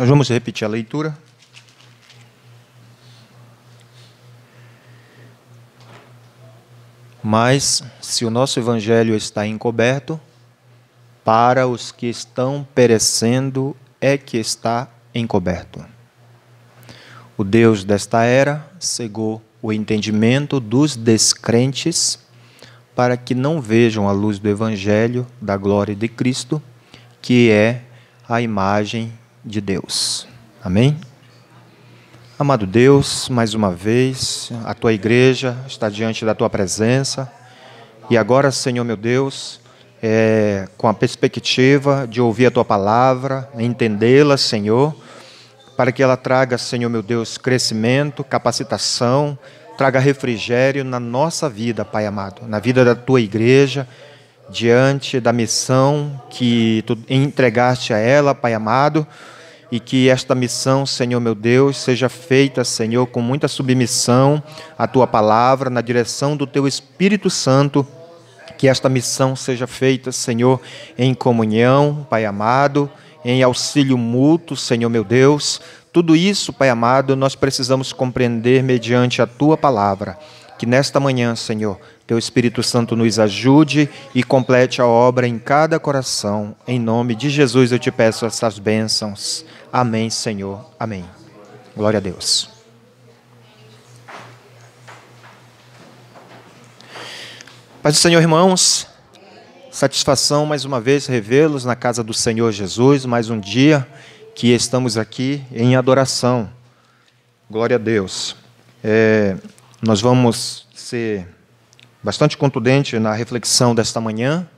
Nós vamos repetir a leitura. Mas, se o nosso evangelho está encoberto, para os que estão perecendo é que está encoberto. O Deus desta era cegou o entendimento dos descrentes para que não vejam a luz do evangelho da glória de Cristo, que é a imagem de Deus. Amém? Amado Deus, mais uma vez, a tua igreja está diante da tua presença. E agora, Senhor meu Deus, é, com a perspectiva de ouvir a tua palavra, entendê-la, Senhor, para que ela traga, Senhor meu Deus, crescimento, capacitação, traga refrigério na nossa vida, Pai amado, na vida da tua igreja diante da missão que tu entregaste a ela, Pai amado, e que esta missão, Senhor meu Deus, seja feita, Senhor, com muita submissão à tua palavra, na direção do teu Espírito Santo. Que esta missão seja feita, Senhor, em comunhão, Pai amado, em auxílio mútuo, Senhor meu Deus. Tudo isso, Pai amado, nós precisamos compreender mediante a tua palavra. Que nesta manhã, Senhor, teu Espírito Santo nos ajude e complete a obra em cada coração. Em nome de Jesus eu te peço essas bênçãos. Amém, Senhor. Amém. Glória a Deus. Paz do Senhor, irmãos. Satisfação mais uma vez revê-los na casa do Senhor Jesus, mais um dia que estamos aqui em adoração. Glória a Deus. É, nós vamos ser bastante contundente na reflexão desta manhã,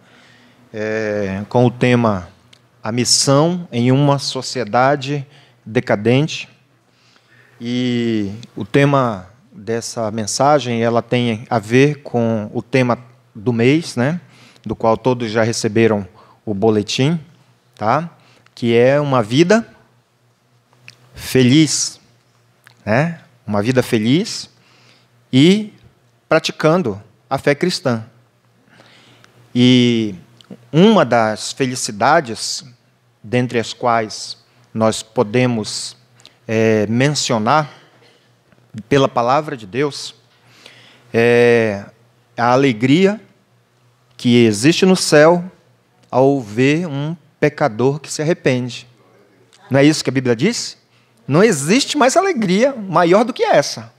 é, com o tema A Missão em uma Sociedade Decadente. E o tema dessa mensagem ela tem a ver com o tema do mês, né, do qual todos já receberam o boletim, tá? que é uma vida feliz. Né? Uma vida feliz e praticando a fé cristã. E uma das felicidades, dentre as quais nós podemos é, mencionar pela palavra de Deus, é a alegria que existe no céu ao ver um pecador que se arrepende. Não é isso que a Bíblia diz? Não existe mais alegria maior do que essa.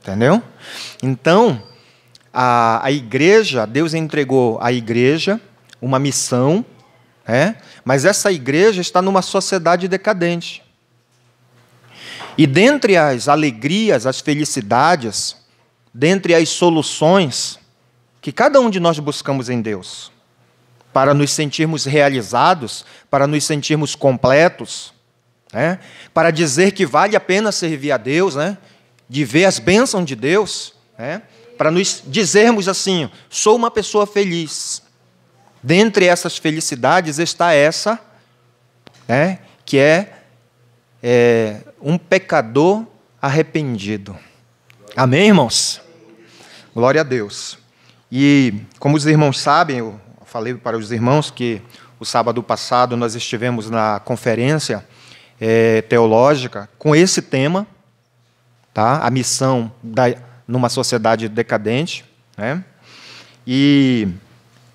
Entendeu? Então, a, a igreja, Deus entregou à igreja uma missão, né? mas essa igreja está numa sociedade decadente. E dentre as alegrias, as felicidades, dentre as soluções que cada um de nós buscamos em Deus, para nos sentirmos realizados, para nos sentirmos completos, né? para dizer que vale a pena servir a Deus, né? de ver as bênçãos de Deus, né? para nos dizermos assim: sou uma pessoa feliz. Dentre essas felicidades está essa, né, que é, é um pecador arrependido. Amém, irmãos? Glória a Deus. E como os irmãos sabem, eu falei para os irmãos que o sábado passado nós estivemos na conferência é, teológica com esse tema, tá? A missão da numa sociedade decadente. Né? E,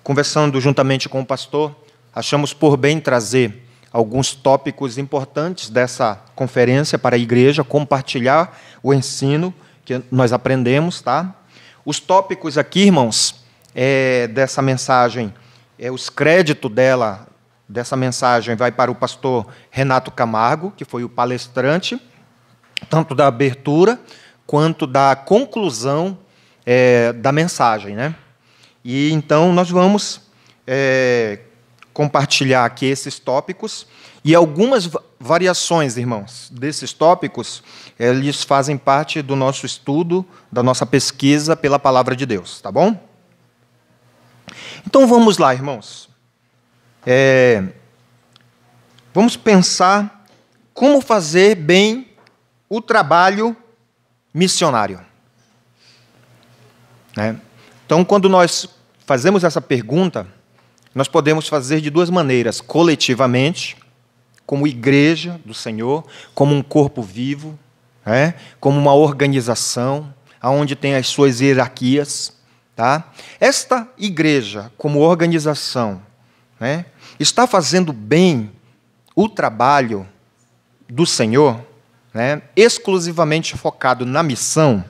conversando juntamente com o pastor, achamos por bem trazer alguns tópicos importantes dessa conferência para a igreja, compartilhar o ensino que nós aprendemos. Tá? Os tópicos aqui, irmãos, é, dessa mensagem, é, os créditos dela, dessa mensagem, vai para o pastor Renato Camargo, que foi o palestrante, tanto da abertura quanto da conclusão é, da mensagem. Né? E então nós vamos é, compartilhar aqui esses tópicos e algumas variações, irmãos, desses tópicos, eles é, fazem parte do nosso estudo, da nossa pesquisa pela palavra de Deus, tá bom? Então vamos lá, irmãos. É, vamos pensar como fazer bem o trabalho missionário? Né? Então, quando nós fazemos essa pergunta, nós podemos fazer de duas maneiras: coletivamente, como igreja do Senhor, como um corpo vivo, né? como uma organização, aonde tem as suas hierarquias. Tá? Esta igreja, como organização, né? está fazendo bem o trabalho do Senhor? né, exclusivamente focado na missão,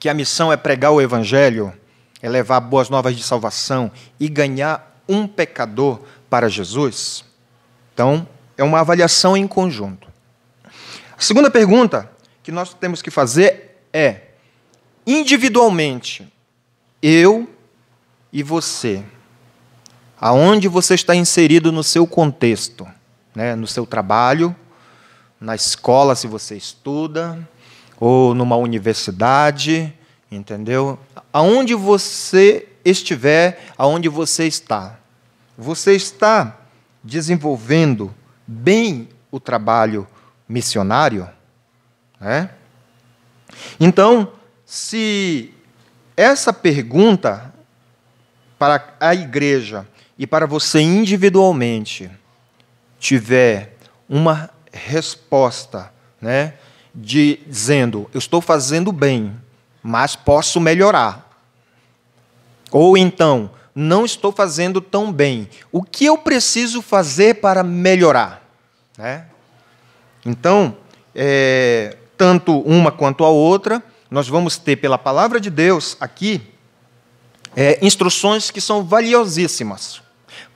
que a missão é pregar o evangelho, é levar boas novas de salvação e ganhar um pecador para Jesus? Então, é uma avaliação em conjunto. A segunda pergunta que nós temos que fazer é: individualmente, eu e você, aonde você está inserido no seu contexto, né, no seu trabalho, na escola, se você estuda, ou numa universidade, entendeu? Aonde você estiver, aonde você está. Você está desenvolvendo bem o trabalho missionário? Né? Então, se essa pergunta para a igreja e para você individualmente tiver uma resposta, né? De dizendo, eu estou fazendo bem, mas posso melhorar. Ou então, não estou fazendo tão bem. O que eu preciso fazer para melhorar? Né? Então, é, tanto uma quanto a outra, nós vamos ter pela palavra de Deus aqui é, instruções que são valiosíssimas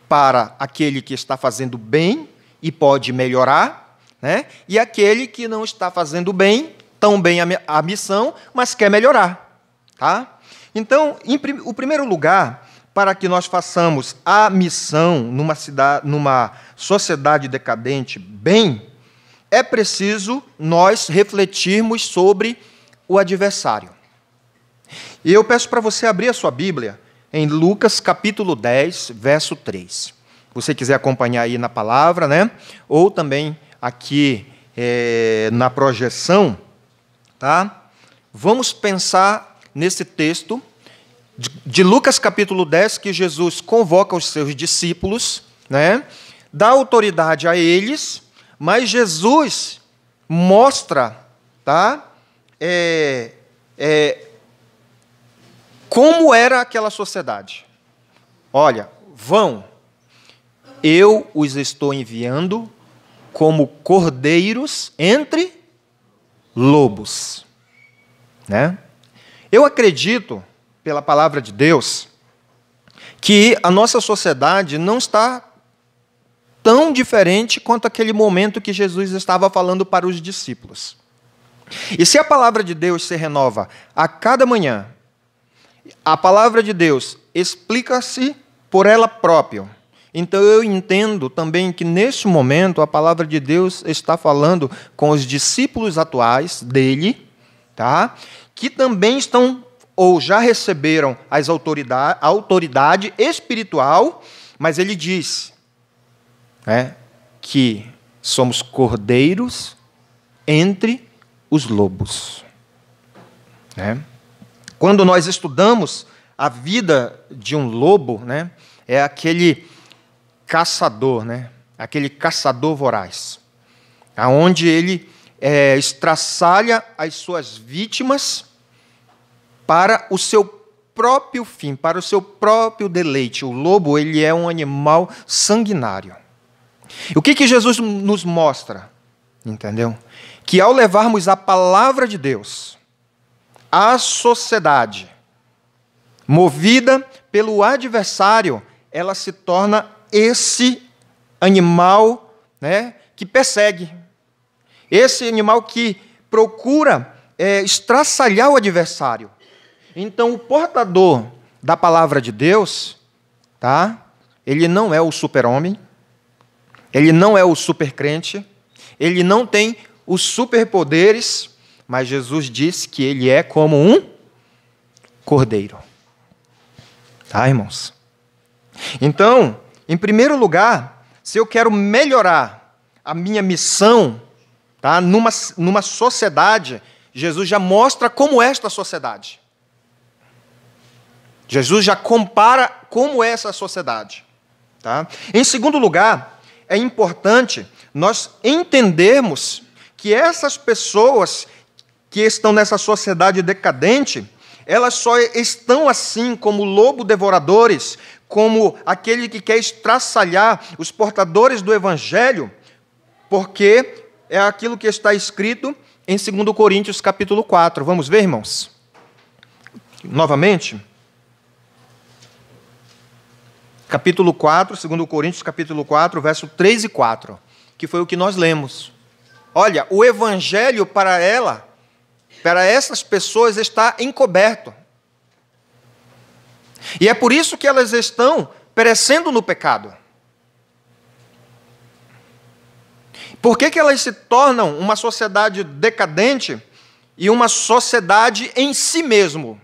para aquele que está fazendo bem e pode melhorar, né? E aquele que não está fazendo bem, tão bem a missão, mas quer melhorar. Tá? Então, em, o primeiro lugar para que nós façamos a missão numa, cidade, numa sociedade decadente bem, é preciso nós refletirmos sobre o adversário. E eu peço para você abrir a sua Bíblia em Lucas capítulo 10, verso 3. Você quiser acompanhar aí na palavra, né? Ou também aqui é, na projeção, tá? vamos pensar nesse texto de, de Lucas capítulo 10, que Jesus convoca os seus discípulos, né? dá autoridade a eles, mas Jesus mostra tá? É, é, como era aquela sociedade. Olha, vão, eu os estou enviando como cordeiros entre lobos. Né? Eu acredito, pela palavra de Deus, que a nossa sociedade não está tão diferente quanto aquele momento que Jesus estava falando para os discípulos. E se a palavra de Deus se renova a cada manhã, a palavra de Deus explica-se por ela própria então eu entendo também que neste momento a palavra de Deus está falando com os discípulos atuais dele, tá? Que também estão ou já receberam as autoridade, a autoridade espiritual, mas ele diz né, que somos cordeiros entre os lobos. Né? Quando nós estudamos a vida de um lobo, né, é aquele caçador, né? aquele caçador voraz, aonde ele é, estraçalha as suas vítimas para o seu próprio fim, para o seu próprio deleite. O lobo ele é um animal sanguinário. E o que, que Jesus nos mostra? Entendeu? Que ao levarmos a palavra de Deus à sociedade, movida pelo adversário, ela se torna esse animal né, que persegue, esse animal que procura é, estraçalhar o adversário. Então, o portador da palavra de Deus, tá? ele não é o super-homem, ele não é o super-crente, ele não tem os superpoderes, mas Jesus disse que ele é como um cordeiro. Tá, irmãos? Então, em primeiro lugar, se eu quero melhorar a minha missão tá, numa, numa sociedade, Jesus já mostra como é esta sociedade. Jesus já compara como é essa sociedade. Tá? Em segundo lugar, é importante nós entendermos que essas pessoas que estão nessa sociedade decadente, elas só estão assim como lobo devoradores, como aquele que quer estraçalhar os portadores do evangelho, porque é aquilo que está escrito em 2 Coríntios capítulo 4. Vamos ver, irmãos? Novamente, capítulo 4, 2 Coríntios capítulo 4, verso 3 e 4, que foi o que nós lemos. Olha, o evangelho para ela, para essas pessoas está encoberto. E é por isso que elas estão perecendo no pecado. Por que, que elas se tornam uma sociedade decadente e uma sociedade em si mesmo?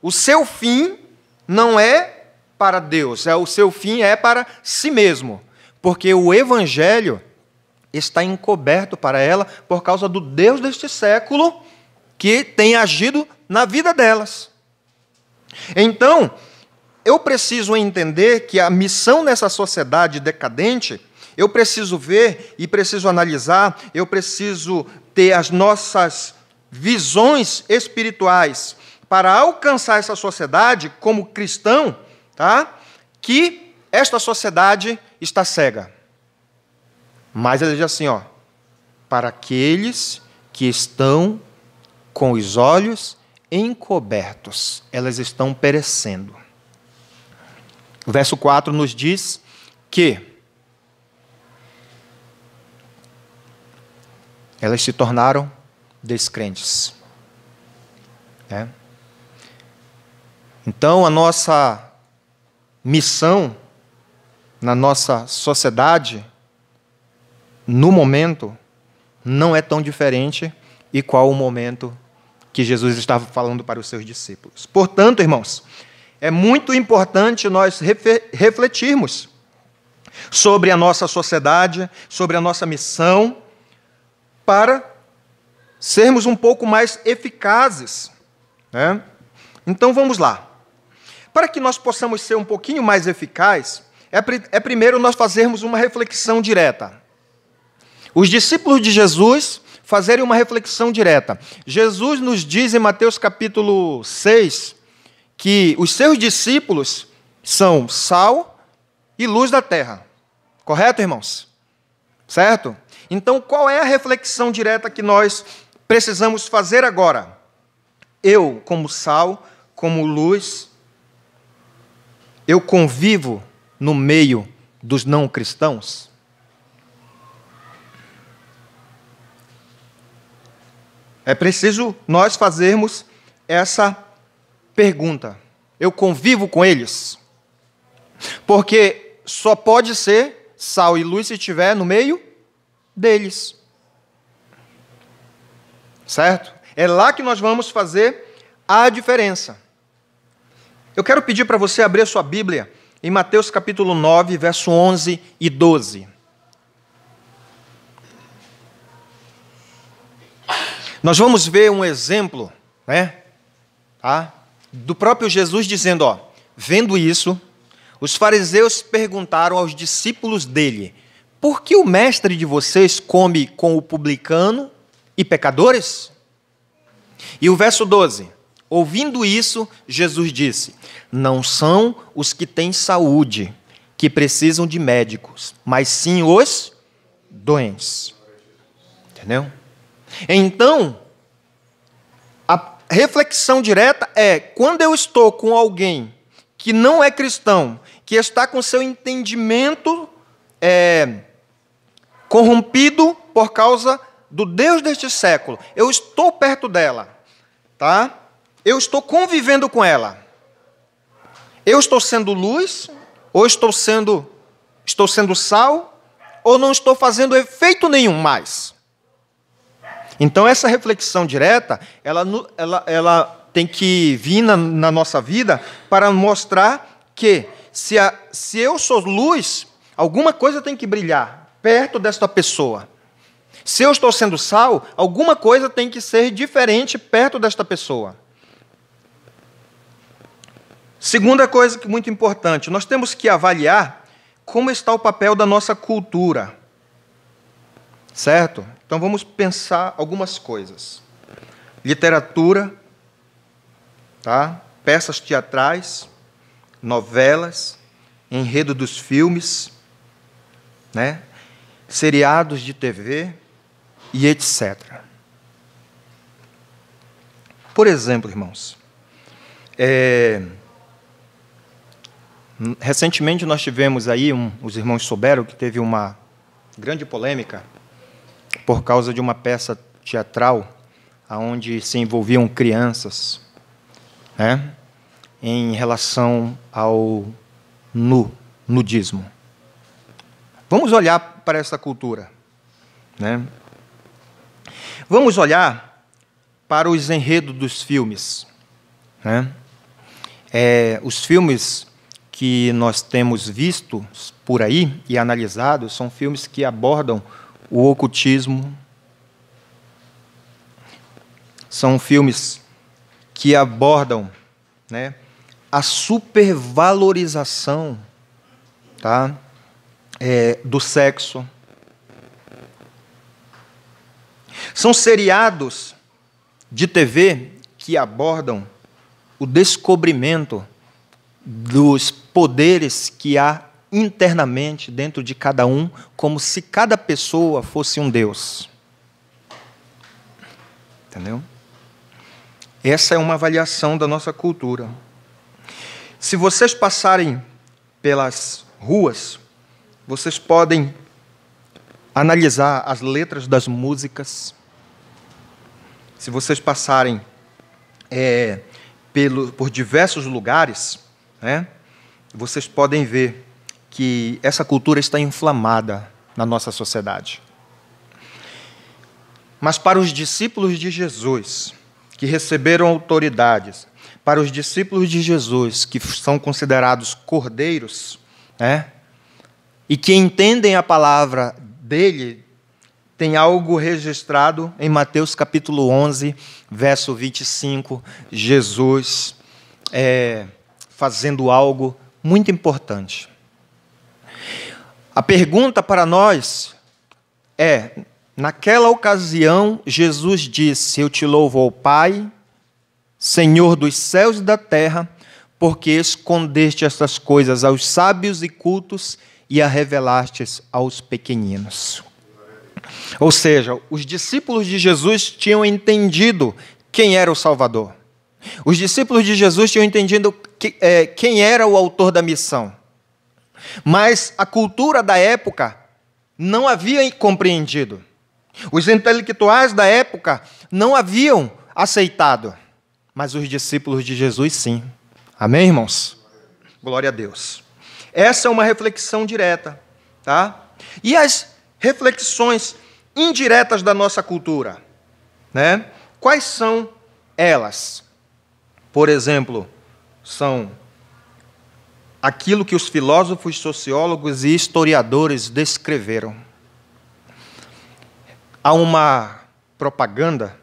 O seu fim não é para Deus, é o seu fim é para si mesmo, porque o evangelho está encoberto para ela por causa do Deus deste século que tem agido na vida delas. Então, eu preciso entender que a missão nessa sociedade decadente, eu preciso ver e preciso analisar, eu preciso ter as nossas visões espirituais para alcançar essa sociedade como cristão, tá? Que esta sociedade está cega. Mas ele diz assim, ó, para aqueles que estão com os olhos encobertos, elas estão perecendo. O verso 4 nos diz que elas se tornaram descrentes. É. Então, a nossa missão na nossa sociedade, no momento, não é tão diferente e qual o momento que Jesus estava falando para os seus discípulos. Portanto, irmãos, é muito importante nós refletirmos sobre a nossa sociedade, sobre a nossa missão, para sermos um pouco mais eficazes. Né? Então vamos lá. Para que nós possamos ser um pouquinho mais eficazes, é, é, primeiro nós fazermos uma reflexão direta. Os discípulos de Jesus fazerem uma reflexão direta. Jesus nos diz em Mateus capítulo 6 que os seus discípulos são sal e luz da terra. Correto, irmãos? Certo? Então, qual é a reflexão direta que nós precisamos fazer agora? Eu, como sal, como luz, eu convivo no meio dos não cristãos? É preciso nós fazermos essa pergunta. Eu convivo com eles? Porque só pode ser sal e luz se estiver no meio deles. Certo? É lá que nós vamos fazer a diferença. Eu quero pedir para você abrir a sua Bíblia em Mateus capítulo 9, verso 11 e 12. Nós vamos ver um exemplo, né? Tá? Do próprio Jesus dizendo, ó, vendo isso, os fariseus perguntaram aos discípulos dele: "Por que o mestre de vocês come com o publicano e pecadores?" E o verso 12: Ouvindo isso, Jesus disse: Não são os que têm saúde que precisam de médicos, mas sim os doentes. Entendeu? Então, a reflexão direta é: quando eu estou com alguém que não é cristão, que está com seu entendimento é, corrompido por causa do Deus deste século, eu estou perto dela, tá? Eu estou convivendo com ela. Eu estou sendo luz, ou estou sendo estou sendo sal, ou não estou fazendo efeito nenhum mais. Então, essa reflexão direta, ela, ela, ela tem que vir na, na nossa vida para mostrar que, se, a, se eu sou luz, alguma coisa tem que brilhar perto desta pessoa. Se eu estou sendo sal, alguma coisa tem que ser diferente perto desta pessoa. Segunda coisa que é muito importante, nós temos que avaliar como está o papel da nossa cultura. Certo? Então vamos pensar algumas coisas. Literatura, tá? peças teatrais, novelas, enredo dos filmes, né? seriados de TV e etc. Por exemplo, irmãos, é, recentemente nós tivemos aí, um, os irmãos souberam que teve uma grande polêmica por causa de uma peça teatral onde se envolviam crianças né, em relação ao nu, nudismo. Vamos olhar para essa cultura. Né? Vamos olhar para os enredos dos filmes. Né? É, os filmes que nós temos visto por aí e analisados são filmes que abordam o ocultismo. São filmes que abordam né, a supervalorização tá, é, do sexo. São seriados de TV que abordam o descobrimento dos poderes que há internamente dentro de cada um, como se cada pessoa fosse um Deus. Entendeu? Essa é uma avaliação da nossa cultura. Se vocês passarem pelas ruas, vocês podem analisar as letras das músicas. Se vocês passarem é, pelo, por diversos lugares, né, vocês podem ver que essa cultura está inflamada na nossa sociedade. Mas para os discípulos de Jesus, que receberam autoridades, para os discípulos de Jesus, que são considerados cordeiros, né, e que entendem a palavra dele, tem algo registrado em Mateus capítulo 11, verso 25, Jesus é, fazendo algo muito importante. A pergunta para nós é: naquela ocasião, Jesus disse: Eu te louvo ao Pai, Senhor dos céus e da terra, porque escondeste estas coisas aos sábios e cultos e a revelastes aos pequeninos. Ou seja, os discípulos de Jesus tinham entendido quem era o Salvador. Os discípulos de Jesus tinham entendido que, é, quem era o autor da missão. Mas a cultura da época não havia compreendido. Os intelectuais da época não haviam aceitado, mas os discípulos de Jesus sim. Amém, irmãos? Glória a Deus. Essa é uma reflexão direta, tá? E as reflexões indiretas da nossa cultura, né? Quais são elas? Por exemplo, são aquilo que os filósofos, sociólogos e historiadores descreveram. Há uma propaganda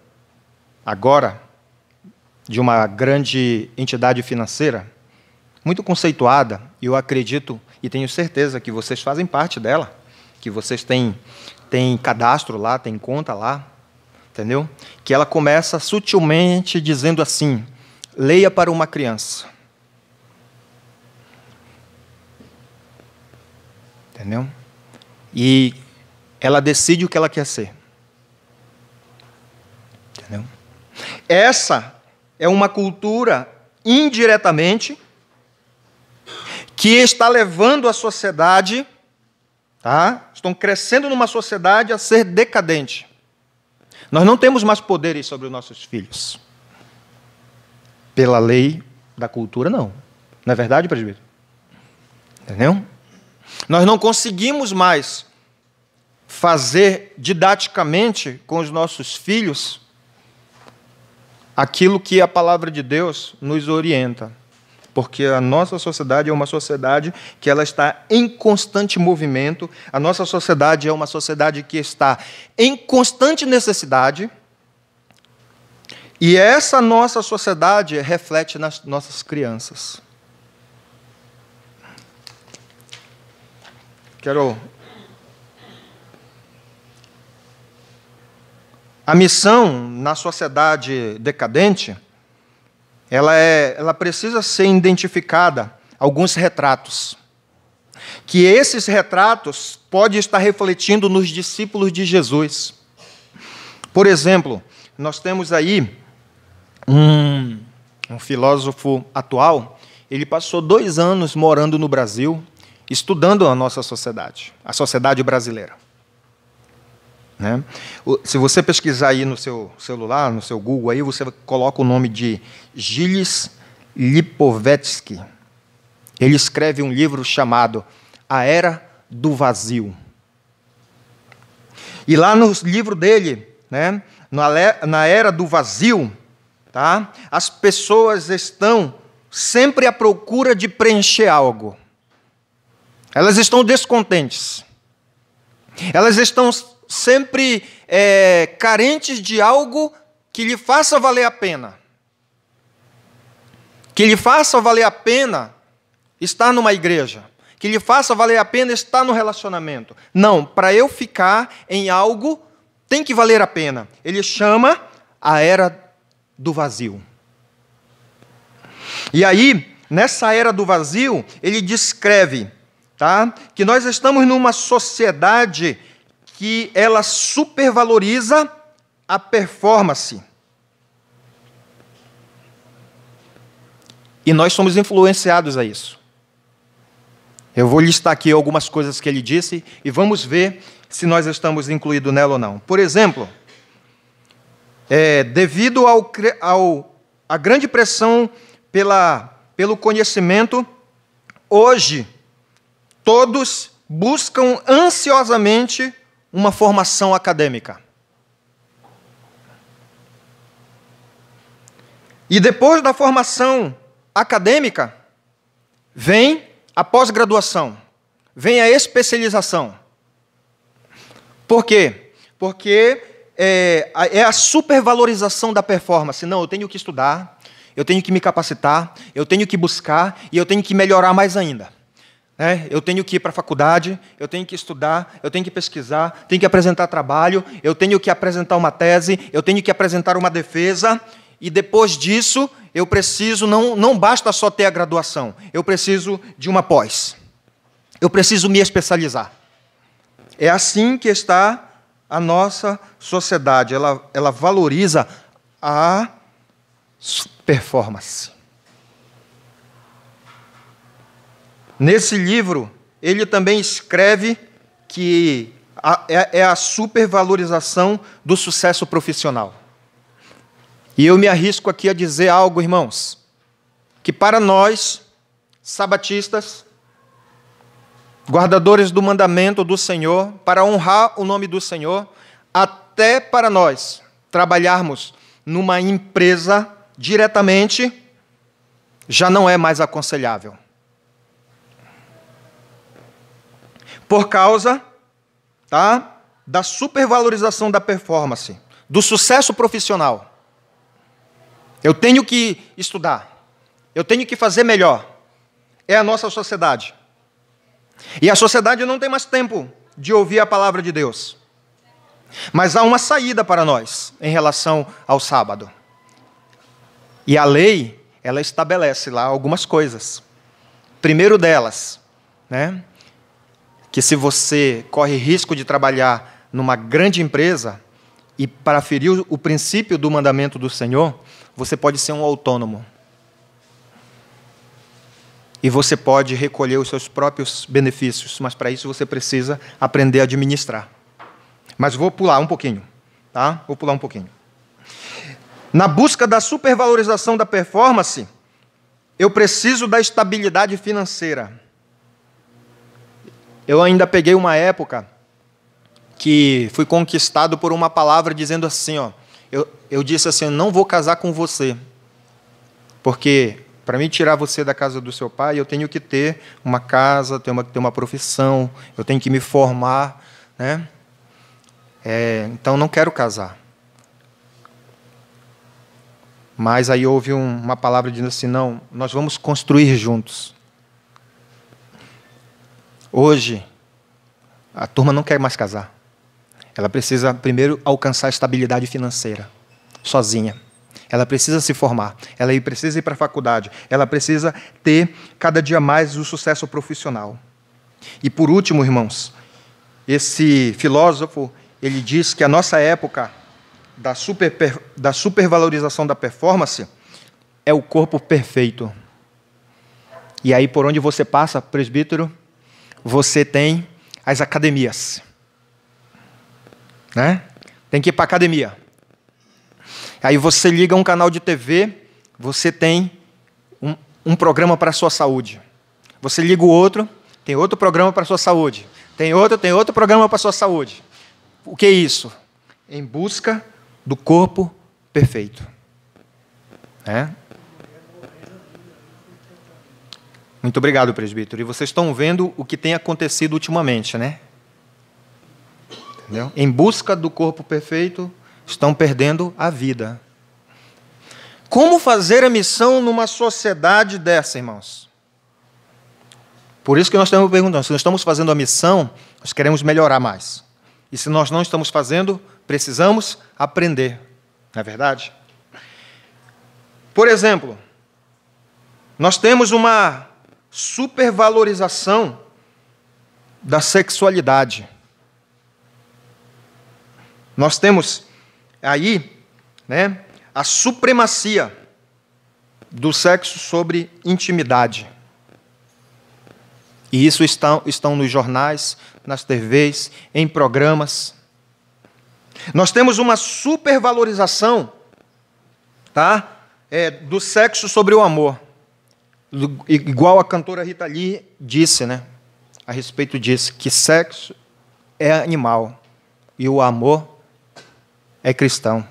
agora de uma grande entidade financeira muito conceituada, e eu acredito e tenho certeza que vocês fazem parte dela, que vocês têm, têm cadastro lá, têm conta lá, entendeu? Que ela começa sutilmente dizendo assim: leia para uma criança Entendeu? E ela decide o que ela quer ser. Entendeu? Essa é uma cultura indiretamente que está levando a sociedade, tá? Estão crescendo numa sociedade a ser decadente. Nós não temos mais poderes sobre os nossos filhos. Pela lei da cultura, não. Não é verdade, presbítero? Entendeu? Nós não conseguimos mais fazer didaticamente com os nossos filhos aquilo que a palavra de Deus nos orienta. Porque a nossa sociedade é uma sociedade que ela está em constante movimento, a nossa sociedade é uma sociedade que está em constante necessidade. E essa nossa sociedade reflete nas nossas crianças. Quero. A missão na sociedade decadente, ela, é, ela precisa ser identificada alguns retratos. Que esses retratos podem estar refletindo nos discípulos de Jesus. Por exemplo, nós temos aí um, um filósofo atual, ele passou dois anos morando no Brasil, estudando a nossa sociedade, a sociedade brasileira. Né? Se você pesquisar aí no seu celular, no seu Google, aí você coloca o nome de Gilles Lipovetsky. Ele escreve um livro chamado A Era do Vazio. E lá no livro dele, né, na Era do Vazio, tá, as pessoas estão sempre à procura de preencher algo. Elas estão descontentes. Elas estão sempre é, carentes de algo que lhe faça valer a pena. Que lhe faça valer a pena estar numa igreja. Que lhe faça valer a pena estar no relacionamento. Não, para eu ficar em algo, tem que valer a pena. Ele chama a era do vazio. E aí, nessa era do vazio, ele descreve tá? Que nós estamos numa sociedade que ela supervaloriza a performance. E nós somos influenciados a isso. Eu vou listar aqui algumas coisas que ele disse e vamos ver se nós estamos incluídos nela ou não. Por exemplo, é, devido ao, ao, à grande pressão pela, pelo conhecimento, hoje Todos buscam ansiosamente uma formação acadêmica. E depois da formação acadêmica, vem a pós-graduação, vem a especialização. Por quê? Porque é, é, a supervalorização da performance. Não, eu tenho que estudar, eu tenho que me capacitar, eu tenho que buscar e eu tenho que melhorar mais ainda. É, eu tenho que ir para a faculdade, eu tenho que estudar, eu tenho que pesquisar, tenho que apresentar trabalho, eu tenho que apresentar uma tese, eu tenho que apresentar uma defesa, e depois disso eu preciso, não, não basta só ter a graduação, eu preciso de uma pós. Eu preciso me especializar. É assim que está a nossa sociedade, ela, ela valoriza a performance. Nesse livro, ele também escreve que é, é a supervalorização do sucesso profissional. E eu me arrisco aqui a dizer algo, irmãos, que para nós, sabatistas, guardadores do mandamento do Senhor, para honrar o nome do Senhor, até para nós trabalharmos numa empresa diretamente, já não é mais aconselhável. por causa tá, da supervalorização da performance, do sucesso profissional. Eu tenho que estudar, eu tenho que fazer melhor. É a nossa sociedade. E a sociedade não tem mais tempo de ouvir a palavra de Deus. Mas há uma saída para nós em relação ao sábado. E a lei, ela estabelece lá algumas coisas. Primeiro delas, né? que se você corre risco de trabalhar numa grande empresa e para ferir o princípio do mandamento do Senhor, você pode ser um autônomo. E você pode recolher os seus próprios benefícios, mas para isso você precisa aprender a administrar. Mas vou pular um pouquinho, tá? Vou pular um pouquinho. Na busca da supervalorização da performance, eu preciso da estabilidade financeira. Eu ainda peguei uma época que fui conquistado por uma palavra dizendo assim, ó, eu, eu disse assim, eu não vou casar com você, porque para me tirar você da casa do seu pai, eu tenho que ter uma casa, tenho que ter uma profissão, eu tenho que me formar, né? É, então não quero casar. Mas aí houve um, uma palavra dizendo assim, não, nós vamos construir juntos. Hoje, a turma não quer mais casar. Ela precisa primeiro alcançar a estabilidade financeira, sozinha. Ela precisa se formar, ela precisa ir para a faculdade, ela precisa ter cada dia mais o sucesso profissional. E por último, irmãos, esse filósofo ele diz que a nossa época da, super, da supervalorização da performance é o corpo perfeito. E aí, por onde você passa, presbítero, você tem as academias. Né? Tem que ir para academia. Aí você liga um canal de TV, você tem um, um programa para a sua saúde. Você liga o outro, tem outro programa para a sua saúde. Tem outro, tem outro programa para a sua saúde. O que é isso? Em busca do corpo perfeito. Né? Muito obrigado, presbítero. E vocês estão vendo o que tem acontecido ultimamente, né? Entendeu? Em busca do corpo perfeito, estão perdendo a vida. Como fazer a missão numa sociedade dessa, irmãos? Por isso que nós estamos perguntando: se nós estamos fazendo a missão, nós queremos melhorar mais. E se nós não estamos fazendo, precisamos aprender. Não é verdade? Por exemplo, nós temos uma supervalorização da sexualidade. Nós temos aí né, a supremacia do sexo sobre intimidade. E isso está, estão nos jornais, nas TVs, em programas. Nós temos uma supervalorização tá, é, do sexo sobre o amor igual a cantora Rita Lee disse, né? A respeito disso, que sexo é animal e o amor é cristão.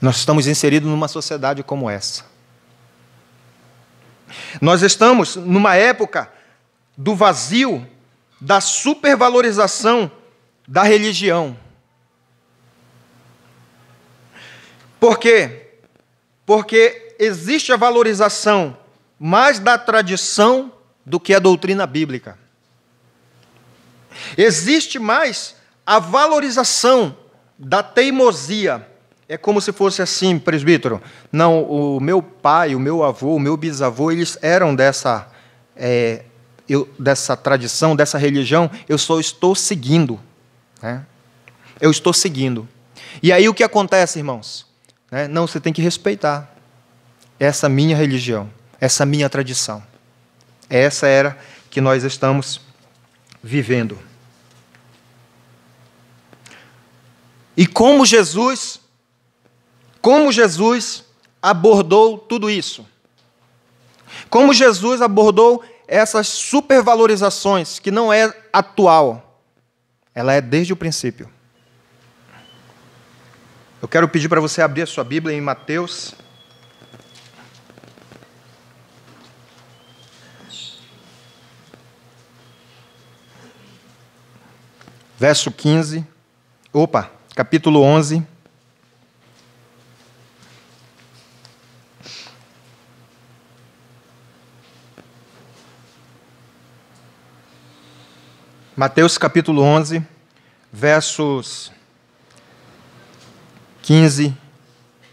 Nós estamos inseridos numa sociedade como essa. Nós estamos numa época do vazio, da supervalorização da religião. Por quê? Porque existe a valorização mais da tradição do que a doutrina bíblica. Existe mais a valorização da teimosia. É como se fosse assim, presbítero. Não, o meu pai, o meu avô, o meu bisavô, eles eram dessa, é, eu, dessa tradição, dessa religião. Eu só estou seguindo. Né? Eu estou seguindo. E aí o que acontece, irmãos? Né? Não, você tem que respeitar essa minha religião, essa minha tradição. Essa era que nós estamos vivendo. E como Jesus, como Jesus abordou tudo isso? Como Jesus abordou essas supervalorizações que não é atual, ela é desde o princípio. Eu quero pedir para você abrir a sua Bíblia em Mateus verso 15. Opa, capítulo 11. Mateus capítulo 11, versos 15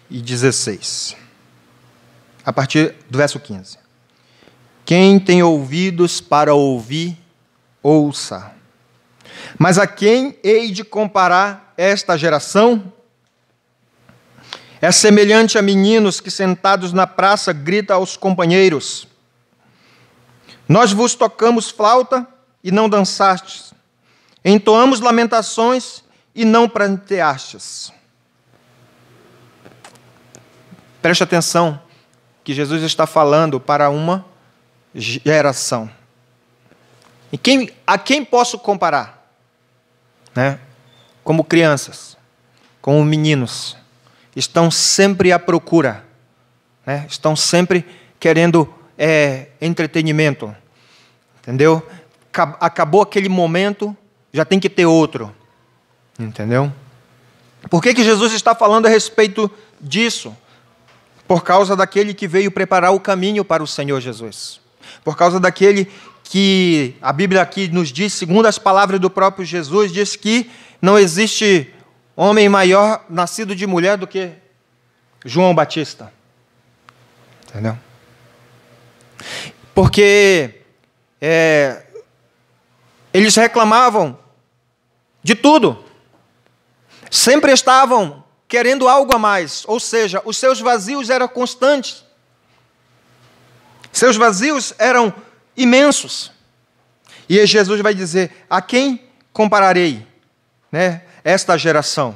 e 16. A partir do verso 15. Quem tem ouvidos para ouvir, ouça. Mas a quem hei de comparar esta geração? É semelhante a meninos que sentados na praça grita aos companheiros: Nós vos tocamos flauta e não dançastes, entoamos lamentações e não pranteastes. Preste atenção que Jesus está falando para uma geração. E quem, a quem posso comparar? né? como crianças, como meninos, estão sempre à procura, né? estão sempre querendo é, entretenimento, entendeu? Acabou aquele momento, já tem que ter outro, entendeu? Por que, que Jesus está falando a respeito disso? Por causa daquele que veio preparar o caminho para o Senhor Jesus, por causa daquele que a Bíblia aqui nos diz, segundo as palavras do próprio Jesus, diz que não existe homem maior nascido de mulher do que João Batista. Entendeu? Porque é, eles reclamavam de tudo. Sempre estavam querendo algo a mais, ou seja, os seus vazios eram constantes. Seus vazios eram constantes imensos. E Jesus vai dizer: A quem compararei né, esta geração?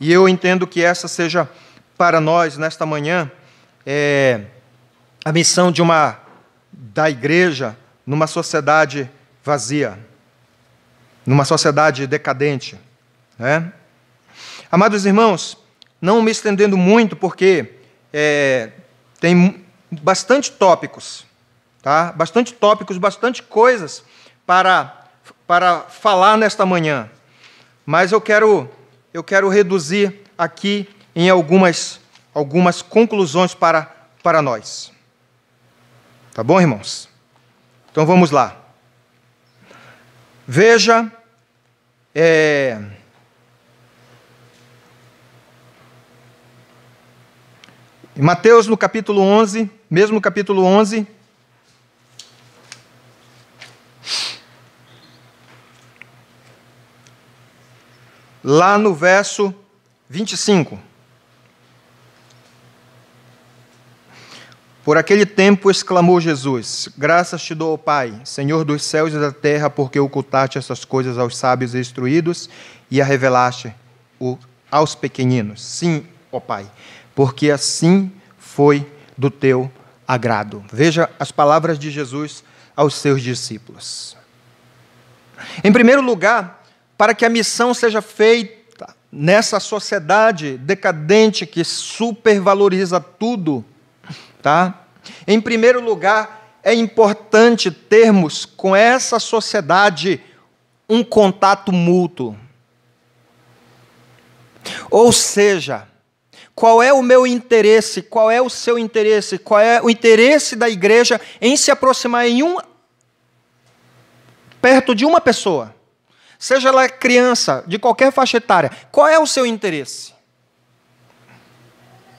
E eu entendo que essa seja para nós, nesta manhã, é, a missão de uma da igreja numa sociedade vazia, numa sociedade decadente. Né? Amados irmãos, não me estendendo muito, porque é, tem bastante tópicos tá? Bastante tópicos, bastante coisas para para falar nesta manhã. Mas eu quero eu quero reduzir aqui em algumas algumas conclusões para para nós. Tá bom, irmãos? Então vamos lá. Veja é, Em Mateus, no capítulo 11, mesmo no capítulo 11, lá no verso 25. Por aquele tempo exclamou Jesus: Graças te dou, Pai, Senhor dos céus e da terra, porque ocultaste essas coisas aos sábios e instruídos e a revelaste aos pequeninos. Sim, ó Pai, porque assim foi do teu agrado. Veja as palavras de Jesus aos seus discípulos. Em primeiro lugar, para que a missão seja feita nessa sociedade decadente que supervaloriza tudo, tá? Em primeiro lugar, é importante termos com essa sociedade um contato mútuo. Ou seja, qual é o meu interesse, qual é o seu interesse, qual é o interesse da igreja em se aproximar em um perto de uma pessoa seja ela criança, de qualquer faixa etária, qual é o seu interesse?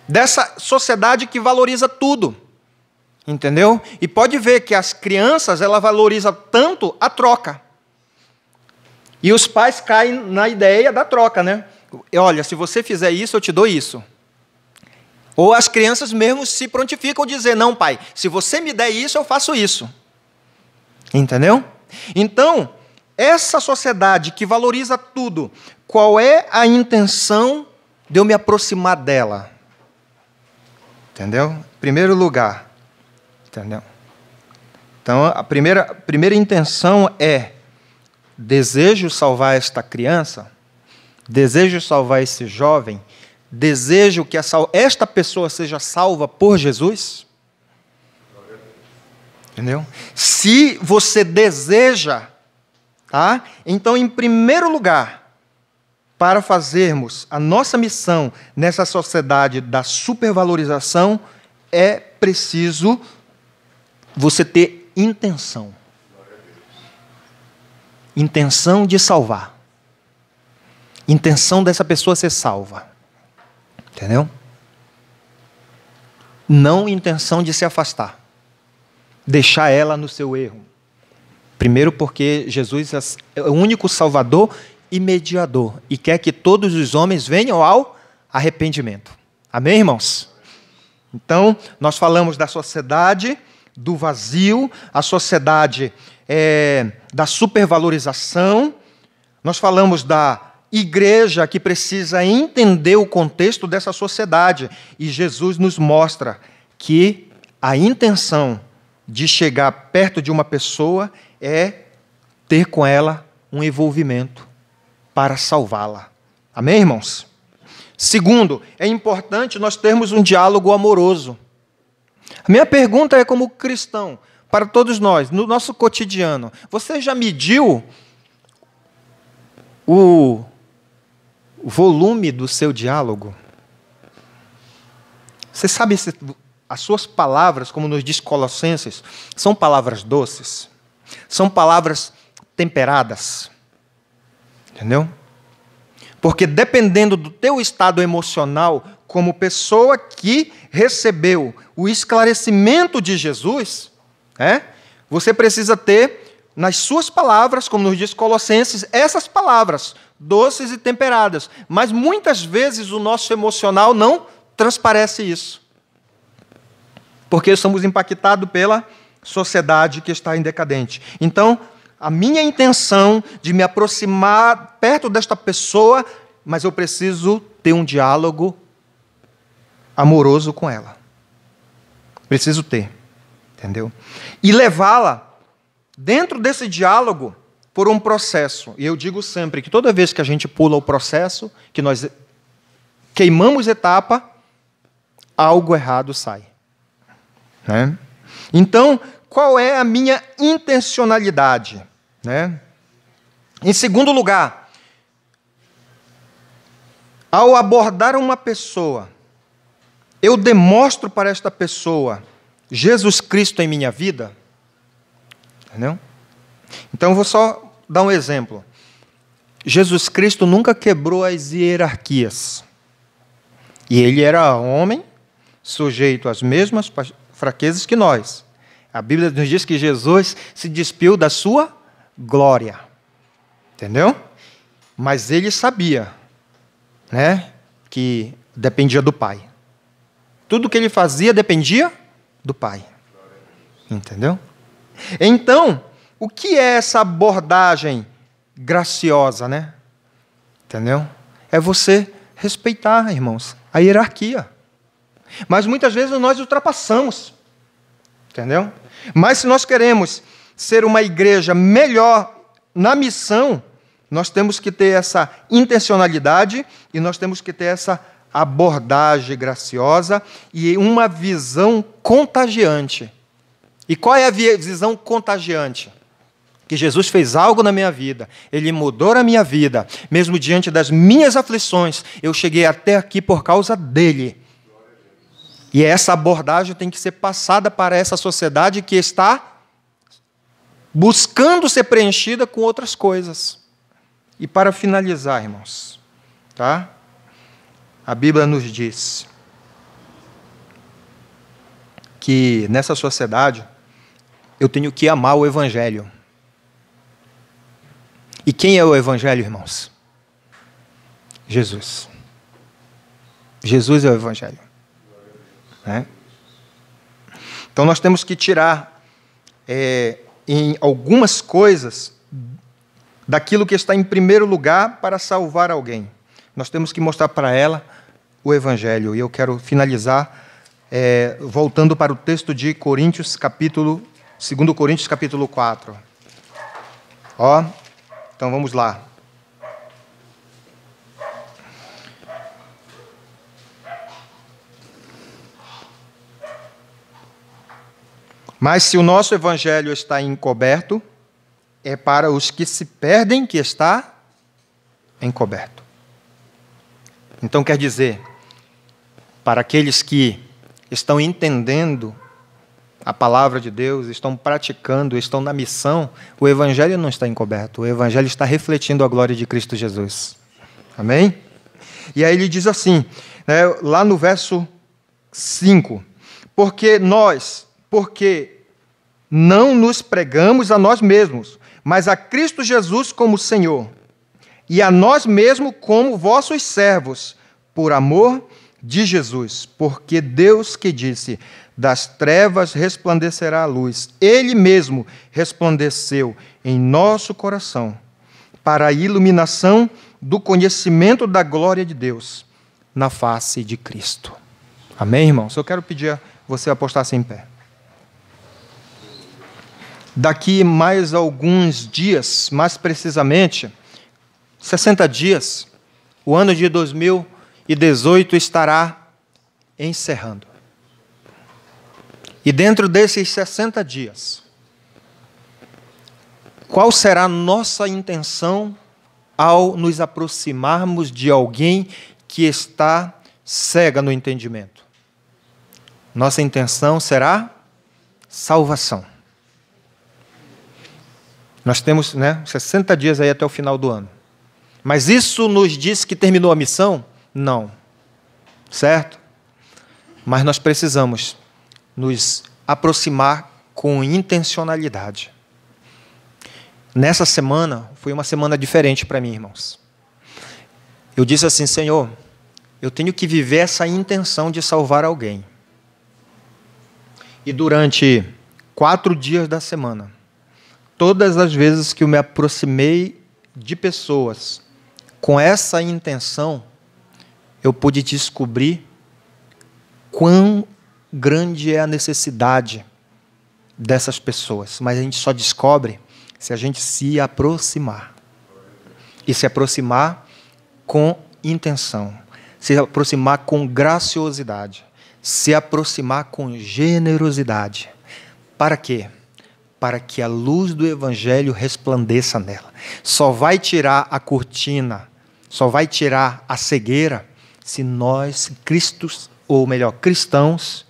Dessa sociedade que valoriza tudo. Entendeu? E pode ver que as crianças, ela valoriza tanto a troca. E os pais caem na ideia da troca, né? Olha, se você fizer isso, eu te dou isso. Ou as crianças mesmo se prontificam dizer: "Não, pai, se você me der isso, eu faço isso". Entendeu? Então, essa sociedade que valoriza tudo, qual é a intenção de eu me aproximar dela? Entendeu? Primeiro lugar. Entendeu? Então, a primeira, a primeira intenção é: desejo salvar esta criança, desejo salvar esse jovem, desejo que sal... esta pessoa seja salva por Jesus? Entendeu? Se você deseja Tá? Então, em primeiro lugar, para fazermos a nossa missão nessa sociedade da supervalorização, é preciso você ter intenção. Intenção de salvar. Intenção dessa pessoa ser salva. Entendeu? Não intenção de se afastar. Deixar ela no seu erro Primeiro, porque Jesus é, é o único Salvador e mediador e quer que todos os homens venham ao arrependimento. Amém, irmãos? Então, nós falamos da sociedade do vazio, a sociedade é, da supervalorização, nós falamos da igreja que precisa entender o contexto dessa sociedade. E Jesus nos mostra que a intenção de chegar perto de uma pessoa é ter com ela um envolvimento para salvá-la. Amém, irmãos? Segundo, é importante nós termos um diálogo amoroso. A minha pergunta é como cristão, para todos nós, no nosso cotidiano, você já mediu o volume do seu diálogo? Você sabe se as suas palavras, como nos diz Colossenses, são palavras doces? São palavras temperadas. Entendeu? Porque dependendo do teu estado emocional, como pessoa que recebeu o esclarecimento de Jesus, é, você precisa ter nas suas palavras, como nos diz Colossenses, essas palavras doces e temperadas. Mas muitas vezes o nosso emocional não transparece isso. Porque somos impactados pela sociedade que está em decadente. Então, a minha intenção de me aproximar perto desta pessoa, mas eu preciso ter um diálogo amoroso com ela. Preciso ter, entendeu? E levá-la dentro desse diálogo por um processo. E eu digo sempre que toda vez que a gente pula o processo, que nós queimamos etapa, algo errado sai. Né? Então, qual é a minha intencionalidade. Né? Em segundo lugar, ao abordar uma pessoa, eu demonstro para esta pessoa Jesus Cristo em minha vida? Entendeu? Então, eu vou só dar um exemplo. Jesus Cristo nunca quebrou as hierarquias. E ele era homem, sujeito às mesmas fraquezas que nós. A Bíblia nos diz que Jesus se despiu da sua glória. Entendeu? Mas ele sabia, né, que dependia do Pai. Tudo que ele fazia dependia do Pai. Entendeu? Então, o que é essa abordagem graciosa, né? Entendeu? É você respeitar, irmãos, a hierarquia. Mas muitas vezes nós ultrapassamos. Entendeu? Mas se nós queremos ser uma igreja melhor na missão, nós temos que ter essa intencionalidade e nós temos que ter essa abordagem graciosa e uma visão contagiante. E qual é a visão contagiante? Que Jesus fez algo na minha vida, ele mudou a minha vida, mesmo diante das minhas aflições, eu cheguei até aqui por causa dele. E essa abordagem tem que ser passada para essa sociedade que está buscando ser preenchida com outras coisas. E para finalizar, irmãos, tá? A Bíblia nos diz que nessa sociedade eu tenho que amar o evangelho. E quem é o evangelho, irmãos? Jesus. Jesus é o evangelho. Né? Então nós temos que tirar é, em algumas coisas daquilo que está em primeiro lugar para salvar alguém. Nós temos que mostrar para ela o Evangelho. E eu quero finalizar é, voltando para o texto de Coríntios, capítulo 2 Coríntios, capítulo 4. Ó, então vamos lá. Mas se o nosso evangelho está encoberto, é para os que se perdem que está encoberto. Então quer dizer, para aqueles que estão entendendo a palavra de Deus, estão praticando, estão na missão, o Evangelho não está encoberto, o Evangelho está refletindo a glória de Cristo Jesus. Amém? E aí ele diz assim, né, lá no verso 5: Porque nós, porque não nos pregamos a nós mesmos, mas a Cristo Jesus como Senhor, e a nós mesmos como vossos servos, por amor de Jesus, porque Deus que disse: das trevas resplandecerá a luz, Ele mesmo resplandeceu em nosso coração, para a iluminação do conhecimento da glória de Deus na face de Cristo. Amém, irmão? Eu quero pedir a você a apostar-se em pé daqui mais alguns dias, mais precisamente, 60 dias, o ano de 2018 estará encerrando. E dentro desses 60 dias, qual será nossa intenção ao nos aproximarmos de alguém que está cega no entendimento? Nossa intenção será salvação. Nós temos né, 60 dias aí até o final do ano. Mas isso nos diz que terminou a missão? Não. Certo? Mas nós precisamos nos aproximar com intencionalidade. Nessa semana foi uma semana diferente para mim, irmãos. Eu disse assim, Senhor, eu tenho que viver essa intenção de salvar alguém. E durante quatro dias da semana, todas as vezes que eu me aproximei de pessoas com essa intenção, eu pude descobrir quão grande é a necessidade dessas pessoas. Mas a gente só descobre se a gente se aproximar. E se aproximar com intenção, se aproximar com graciosidade, se aproximar com generosidade. Para quê? para que a luz do Evangelho resplandeça nela. Só vai tirar a cortina, só vai tirar a cegueira se nós, cristos, ou melhor, cristãos,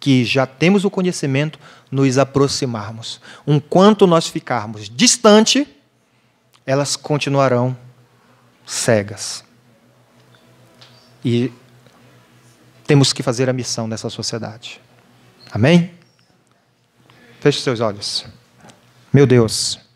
que já temos o conhecimento, nos aproximarmos. Enquanto nós ficarmos distante, elas continuarão cegas. E temos que fazer a missão nessa sociedade. Amém? Feche seus olhos. Meu Deus.